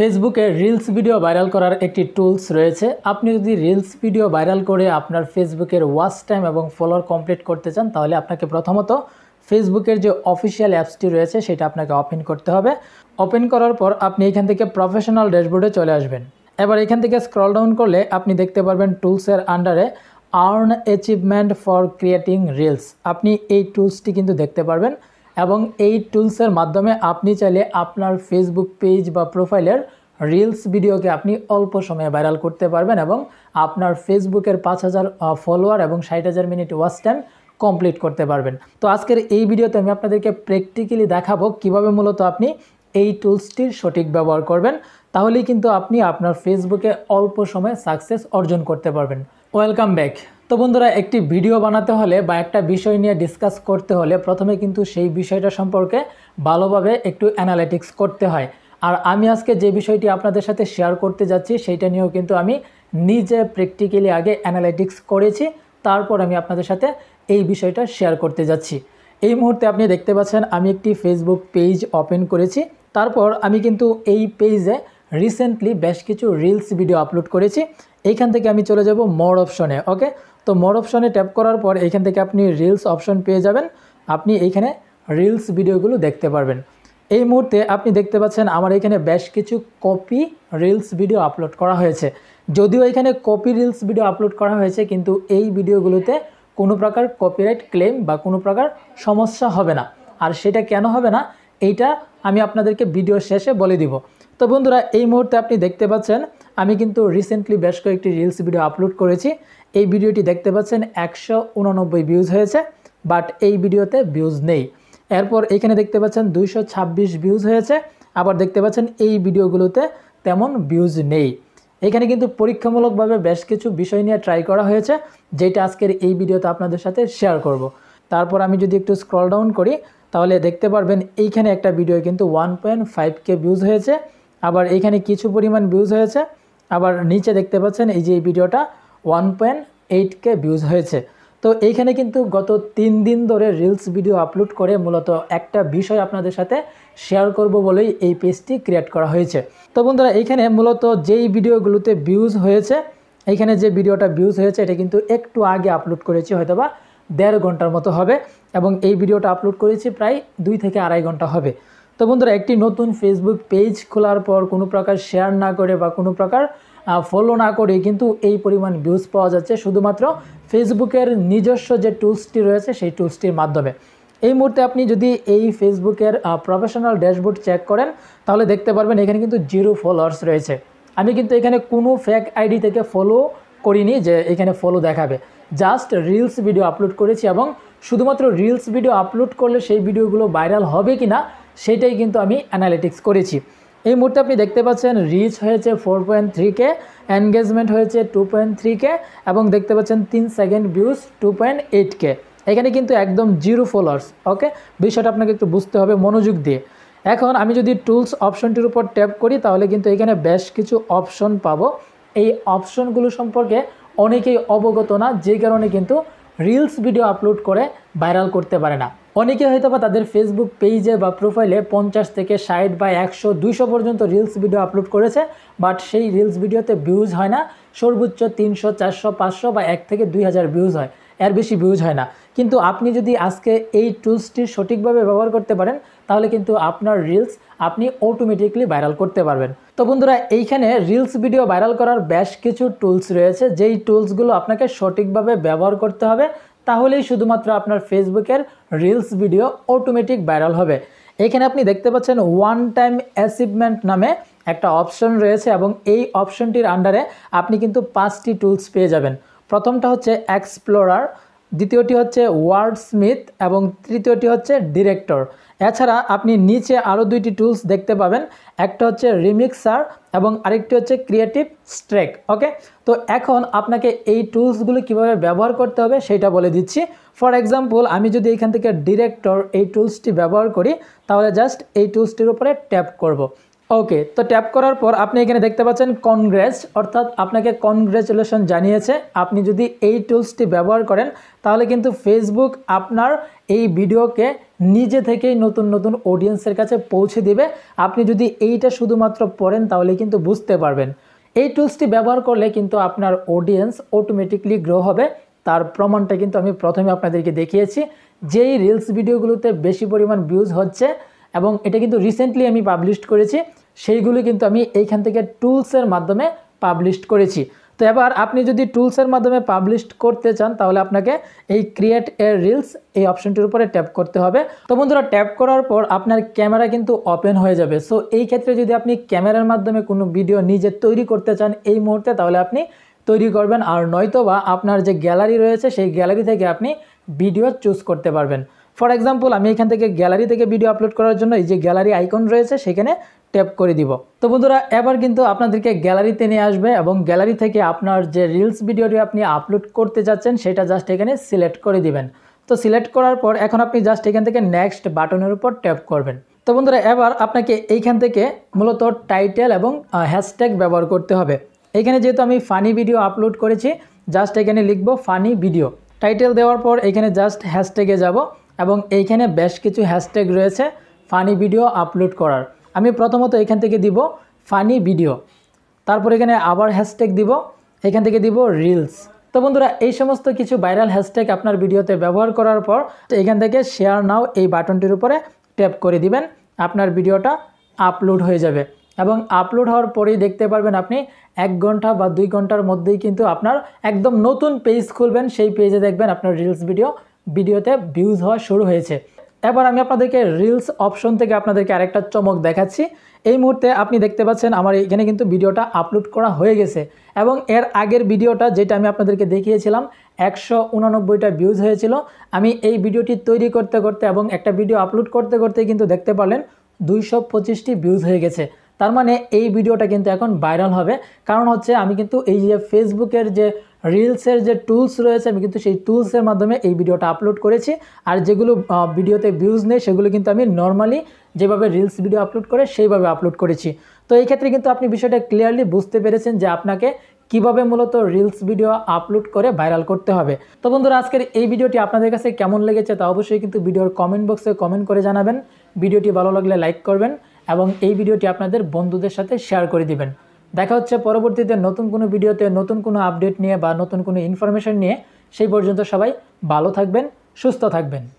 ফেসবুকে reels video viral করার একটি টুলস রয়েছে আপনি যদি রিলস ভিডিও ভাইরাল করে আপনার ফেসবুকের ওয়াচ টাইম এবং ফলোয়ার কমপ্লিট করতে চান তাহলে আপনাকে প্রথমত ফেসবুকের যে অফিসিয়াল অ্যাপসটি রয়েছে সেটা আপনাকে ওপেন করতে হবে ওপেন করার পর আপনি এখান থেকে প্রফেশনাল ড্যাশবোর্ডে চলে আসবেন এবার এখান থেকে স্ক্রল ডাউন করলে আপনি দেখতে পারবেন টুলসের আন্ডারে earn achievement for creating reels আপনি এই টুলসটি কিন্তু দেখতে পারবেন এবং এই টুলসের মাধ্যমে আপনি চাইলে আপনার ফেসবুক পেজ বা প্রোফাইলের রিলস ভিডিওকে আপনি অল্প সময়ে ভাইরাল করতে পারবেন এবং আপনার ফেসবুকের পাঁচ হাজার ফলোয়ার এবং ষাট হাজার মিনিট ওয়াচ টাইম কমপ্লিট করতে পারবেন তো আজকের এই ভিডিওতে আমি আপনাদেরকে প্র্যাকটিক্যালি দেখাবো কিভাবে মূলত আপনি এই টুলসটির সঠিক ব্যবহার করবেন তাহলেই কিন্তু আপনি আপনার ফেসবুকে অল্প সময়ে সাকসেস অর্জন করতে পারবেন ওয়েলকাম ব্যাক তো বন্ধুরা একটি ভিডিও বানাতে হলে বা একটা বিষয় নিয়ে ডিসকাস করতে হলে প্রথমে কিন্তু সেই বিষয়টা সম্পর্কে ভালোভাবে একটু অ্যানালিটিক্স করতে হয় আর আমি আজকে যে বিষয়টি আপনাদের সাথে শেয়ার করতে যাচ্ছি সেইটা নিয়েও কিন্তু আমি নিজে প্র্যাকটিক্যালি আগে অ্যানালিটিক্স করেছি তারপর আমি আপনাদের সাথে এই বিষয়টা শেয়ার করতে যাচ্ছি এই মুহূর্তে আপনি দেখতে পাচ্ছেন আমি একটি ফেসবুক পেজ ওপেন করেছি তারপর আমি কিন্তু এই পেজে রিসেন্টলি বেশ কিছু রিলস ভিডিও আপলোড করেছি এইখান থেকে আমি চলে যাব মোর অপশনে ওকে তো মোর অপশনে ট্যাপ করার পর এখান থেকে আপনি রিলস অপশন পেয়ে যাবেন আপনি এইখানে রিলস ভিডিওগুলো দেখতে পারবেন এই মুহূর্তে আপনি দেখতে পাচ্ছেন আমার এখানে বেশ কিছু কপি রিলস ভিডিও আপলোড করা হয়েছে যদিও এখানে কপি রিলস ভিডিও আপলোড করা হয়েছে কিন্তু এই ভিডিওগুলোতে কোনো প্রকার কপিরাইট ক্লেম বা কোনো প্রকার সমস্যা হবে না আর সেটা কেন হবে না এইটা আমি আপনাদেরকে ভিডিও শেষে বলে দিব তো বন্ধুরা এই মুহূর্তে আপনি দেখতে পাচ্ছেন আমি কিন্তু রিসেন্টলি বেশ কয়েকটি রিলস ভিডিও আপলোড করেছি এই ভিডিওটি দেখতে পাচ্ছেন একশো উননব্বই ভিউজ হয়েছে বাট এই ভিডিওতে ভিউজ নেই এরপর এখানে দেখতে পাচ্ছেন দুইশো ছাব্বিশ ভিউজ হয়েছে আবার দেখতে পাচ্ছেন এই ভিডিওগুলোতে তেমন ভিউজ নেই এখানে কিন্তু পরীক্ষামূলকভাবে বেশ কিছু বিষয় নিয়ে ট্রাই করা হয়েছে যেটা আজকের এই ভিডিওতে আপনাদের সাথে শেয়ার করব। তারপর আমি যদি একটু স্ক্রল ডাউন করি তাহলে দেখতে পারবেন এইখানে একটা ভিডিও কিন্তু one point five K views হয়েছে আবার এখানে কিছু পরিমাণ ভিউজ হয়েছে আবার নিচে দেখতে পাচ্ছেন এই যে এই ভিডিওটা one point eight K views হয়েছে তো এইখানে কিন্তু গত তিন দিন ধরে রিলস ভিডিও আপলোড করে মূলত একটা বিষয় আপনাদের সাথে শেয়ার করব বলেই এই পেজটি ক্রিয়েট করা হয়েছে তো বন্ধুরা এইখানে মূলত যেই ভিডিওগুলোতে ভিউজ হয়েছে এইখানে যে ভিডিওটা ভিউজ হয়েছে এটা কিন্তু একটু আগে আপলোড করেছি হয়তো বা দেড় ঘন্টার মতো হবে এবং এই ভিডিওটা আপলোড করেছি প্রায় দুই থেকে আড়াই ঘন্টা হবে তো বন্ধুরা একটি নতুন ফেসবুক পেজ খোলার পর কোনো প্রকার শেয়ার না করে বা কোনো প্রকার ফলো না করে কিন্তু এই পরিমাণ ভিউজ পাওয়া যাচ্ছে শুধুমাত্র ফেসবুকের নিজস্ব যে টুলসটি রয়েছে সেই টুলসটির মাধ্যমে এই মুহূর্তে আপনি যদি এই ফেসবুকের প্রফেশনাল ড্যাশবোর্ড চেক করেন তাহলে দেখতে পারবেন এখানে কিন্তু জিরো ফলোয়ার্স রয়েছে আমি কিন্তু এখানে কোনো ফেক আইডি থেকে ফলো করিনি যে এখানে ফলো দেখাবে জাস্ট রিলস ভিডিও আপলোড করেছি এবং শুধুমাত্র রিলস ভিডিও আপলোড করলে সেই ভিডিওগুলো ভাইরাল হবে কি না সেটাই কিন্তু আমি অ্যানালিটিক্স করেছি এই মুহূর্তে আপনি দেখতে পাচ্ছেন রিচ হয়েছে ফোর পয়েন্ট থ্রিকে এনগেজমেন্ট হয়েছে টু পয়েন্ট থ্রিকে এবং দেখতে পাচ্ছেন তিন second views two point eight K এখানে কিন্তু একদম জিরো ফলোয়ার্স ওকে বিষয়টা আপনাকে একটু বুঝতে হবে মনোযোগ দিয়ে এখন আমি যদি টুলস অপশনটির উপর ট্যাপ করি তাহলে কিন্তু এখানে বেশ কিছু অপশন পাবো এই অপশনগুলো সম্পর্কে অনেকেই অবগত না যে কারণে কিন্তু রিলস ভিডিও আপলোড করে ভাইরাল করতে পারে না অনেকে হয়তো বা তাদের ফেসবুক পেজে বা প্রোফাইলে পঞ্চাশ থেকে ষাট বা একশো দুইশো পর্যন্ত রিলস ভিডিও আপলোড করেছে বাট সেই রিলস ভিডিওতে ভিউজ হয় না সর্বোচ্চ তিনশো চারশো পাঁচশো বা এক থেকে দুই হাজার ভিউজ হয় এর বেশি ভিউজ হয় না কিন্তু আপনি যদি আজকে এই টুলসটি সঠিকভাবে ব্যবহার করতে পারেন তাহলে কিন্তু আপনার রিলস আপনি অটোমেটিকলি ভাইরাল করতে পারবেন তো বন্ধুরা এইখানে রিলস ভিডিও ভাইরাল করার বেশ কিছু টুলস রয়েছে যেই টুলসগুলো আপনাকে সঠিকভাবে ব্যবহার করতে হবে তাহলেই শুধুমাত্র আপনার ফেসবুকের রিলস ভিডিও অটোমেটিক ভাইরাল হবে এখানে আপনি দেখতে পাচ্ছেন ওয়ান টাইম অ্যাচিভমেন্ট নামে একটা অপশন রয়েছে এবং এই অপশনটির আন্ডারে আপনি কিন্তু পাঁচটি টুলস পেয়ে যাবেন প্রথমটা হচ্ছে এক্সপ্লোরার দ্বিতীয়টি হচ্ছে ওয়ার্ড স্মিথ এবং তৃতীয়টি হচ্ছে ডিরেক্টর এছাড়া আপনি নিচে আরও দুইটি টুলস দেখতে পাবেন একটা হচ্ছে রিমিক্সার এবং আরেকটি হচ্ছে ক্রিয়েটিভ স্ট্রেক ওকে তো এখন আপনাকে এই টুলসগুলো কিভাবে ব্যবহার করতে হবে সেটা বলে দিচ্ছি ফর এক্সাম্পল আমি যদি এইখান থেকে ডিরেক্টর এই টুলসটি ব্যবহার করি তাহলে জাস্ট এই টুলসটির উপরে ট্যাপ করব। ওকে তো ট্যাপ করার পর আপনি এখানে দেখতে পাচ্ছেন কনগ্রেস অর্থাৎ আপনাকে কনগ্রেচুলেশন জানিয়েছে আপনি যদি এই টুলসটি ব্যবহার করেন তাহলে কিন্তু ফেসবুক আপনার এই ভিডিওকে নিজে থেকেই নতুন নতুন অডিয়েন্সের কাছে পৌঁছে দিবে আপনি যদি এইটা শুধুমাত্র পড়েন তাহলে কিন্তু বুঝতে পারবেন এই টুলসটি ব্যবহার করলে কিন্তু আপনার অডিয়েন্স অটোমেটিকলি গ্রো হবে তার প্রমাণটা কিন্তু আমি প্রথমে আপনাদেরকে দেখিয়েছি যেই রিলস ভিডিওগুলোতে বেশি পরিমাণ ভিউজ হচ্ছে এবং এটা কিন্তু রিসেন্টলি আমি পাবলিশ করেছি সেইগুলো কিন্তু আমি এইখান থেকে টুলসের মাধ্যমে পাবলিশ করেছি তো এবার আপনি যদি টুলসের মাধ্যমে পাবলিশ করতে চান তাহলে আপনাকে এই ক্রিয়েট এ রিলস এই অপশনটির উপরে ট্যাপ করতে হবে তো বন্ধুরা ট্যাপ করার পর আপনার ক্যামেরা কিন্তু ওপেন হয়ে যাবে সো এই ক্ষেত্রে যদি আপনি ক্যামেরার মাধ্যমে কোনো ভিডিও নিজে তৈরি করতে চান এই মুহূর্তে তাহলে আপনি তৈরি করবেন আর নয়তোবা আপনার যে গ্যালারি রয়েছে সেই গ্যালারি থেকে আপনি ভিডিও চুজ করতে পারবেন ফর এক্সাম্পল আমি এখান থেকে গ্যালারি থেকে ভিডিও আপলোড করার জন্য এই যে গ্যালারি আইকন রয়েছে সেখানে ট্যাপ করে দিব তো বন্ধুরা এবার কিন্তু আপনাদেরকে গ্যালারিতে নিয়ে আসবে এবং গ্যালারি থেকে আপনার যে রিলস ভিডিওটি আপনি আপলোড করতে যাচ্ছেন সেটা জাস্ট এখানে সিলেক্ট করে দিবেন তো সিলেক্ট করার পর এখন আপনি জাস্ট এখান থেকে নেক্সট বাটনের উপর ট্যাপ করবেন তো বন্ধুরা এবার আপনাকে এইখান থেকে মূলত টাইটেল এবং হ্যাশট্যাগ ব্যবহার করতে হবে এখানে যেহেতু আমি ফানি ভিডিও আপলোড করেছি জাস্ট এখানে লিখব ফানি ভিডিও টাইটেল দেওয়ার পর এখানে জাস্ট হ্যাশট্যাগে যাব এবং এইখানে বেশ কিছু হ্যাশট্যাগ রয়েছে ফানি ভিডিও আপলোড করার আমি প্রথমত এখান থেকে দিব ফানি ভিডিও তারপর এখানে আবার হ্যাশট্যাগ দিব এখান থেকে দিব রিলস তো বন্ধুরা এই সমস্ত কিছু ভাইরাল হ্যাশট্যাগ আপনার ভিডিওতে ব্যবহার করার পর এখান থেকে শেয়ার নাও এই বাটনটির উপরে ট্যাপ করে দিবেন আপনার ভিডিওটা আপলোড হয়ে যাবে এবং আপলোড হওয়ার পরেই দেখতে পারবেন আপনি এক ঘন্টা বা দুই ঘন্টার মধ্যেই কিন্তু আপনার একদম নতুন পেজ খুলবেন সেই পেজে দেখবেন আপনার রিলস ভিডিও ভিডিওতে ভিউজ হওয়া শুরু হয়েছে এবার আমি আপনাদেরকে রিলস অপশন থেকে আপনাদেরকে আরেকটা চমক দেখাচ্ছি এই মুহূর্তে আপনি দেখতে পাচ্ছেন আমার এখানে কিন্তু ভিডিওটা আপলোড করা হয়ে গেছে এবং এর আগের ভিডিওটা যেটা আমি আপনাদেরকে দেখিয়েছিলাম একশো উনানব্বইটা ভিউজ হয়েছিল আমি এই ভিডিওটি তৈরি করতে করতে এবং একটা ভিডিও আপলোড করতে করতে কিন্তু দেখতে পারলেন দুইশো পঁচিশটি ভিউজ হয়ে গেছে তার মানে এই ভিডিওটা কিন্তু এখন ভাইরাল হবে কারণ হচ্ছে আমি কিন্তু এই যে ফেসবুকের যে রিলসের যে টুলস রয়েছে আমি কিন্তু সেই টুলসের মাধ্যমে এই ভিডিওটা আপলোড করেছি আর যেগুলো ভিডিওতে ভিউজ নেই সেগুলো কিন্তু আমি নর্মালি যেভাবে রিলস ভিডিও আপলোড করে সেইভাবে আপলোড করেছি তো এই ক্ষেত্রে কিন্তু আপনি বিষয়টা ক্লিয়ারলি বুঝতে পেরেছেন যে আপনাকে কিভাবে মূলত রিলস ভিডিও আপলোড করে ভাইরাল করতে হবে তো বন্ধুরা আজকের এই ভিডিওটি আপনাদের কাছে কেমন লেগেছে তা অবশ্যই কিন্তু ভিডিওর কমেন্ট বক্সে কমেন্ট করে জানাবেন ভিডিওটি ভালো লাগলে লাইক করবেন এবং এই ভিডিওটি আপনাদের বন্ধুদের সাথে শেয়ার করে দিবেন দেখা হচ্ছে পরবর্তীতে নতুন কোনো ভিডিওতে নতুন কোনো আপডেট নিয়ে বা নতুন কোনো ইনফরমেশন নিয়ে সেই পর্যন্ত সবাই ভালো থাকবেন সুস্থ থাকবেন